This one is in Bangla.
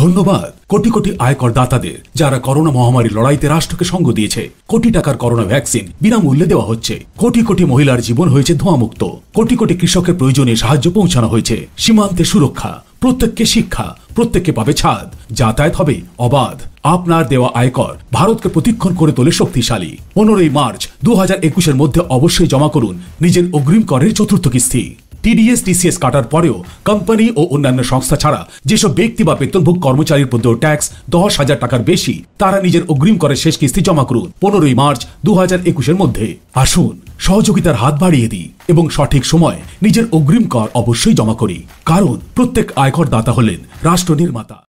ধন্যবাদ কোটি কোটি আয়কর দাতাদের যারা করোনা মহামারীর লড়াইতে রাষ্ট্রকে সঙ্গ দিয়েছে কোটি টাকার করোনা ভ্যাকসিন বিনামূল্যে দেওয়া হচ্ছে কোটি কোটি মহিলার জীবন হয়েছে ধোঁয়ামুক্ত কোটি কোটি কৃষকের প্রয়োজনে সাহায্য পৌঁছানো হয়েছে সীমান্তে সুরক্ষা প্রত্যেককে শিক্ষা প্রত্যেককে পাবে ছাদ যাতায়াত হবে অবাধ আপনার দেওয়া আয়কর ভারতকে প্রতিক্ষণ করে তোলে শক্তিশালী পনেরোই মার্চ দু হাজার একুশের মধ্যে অবশ্যই জমা করুন নিজের অগ্রিম করের চতুর্থ কিস্তি টিডিএস টিসিএস কাটার পরেও কোম্পানি ও অন্যান্য সংস্থা ছাড়া যেসব ব্যক্তি বা বেতনভোগ কর্মচারীর প্রদেয় ট্যাক্স দশ হাজার টাকার বেশি তারা নিজের অগ্রিম করে শেষ কিস্তি জমা করুন পনেরোই মার্চ দু হাজার একুশের মধ্যে আসুন সহযোগিতার হাত বাড়িয়ে দিই এবং সঠিক সময় নিজের অগ্রিম কর অবশ্যই জমা করি কারণ প্রত্যেক আয়কর দাতা হলেন রাষ্ট্র নির্মাতা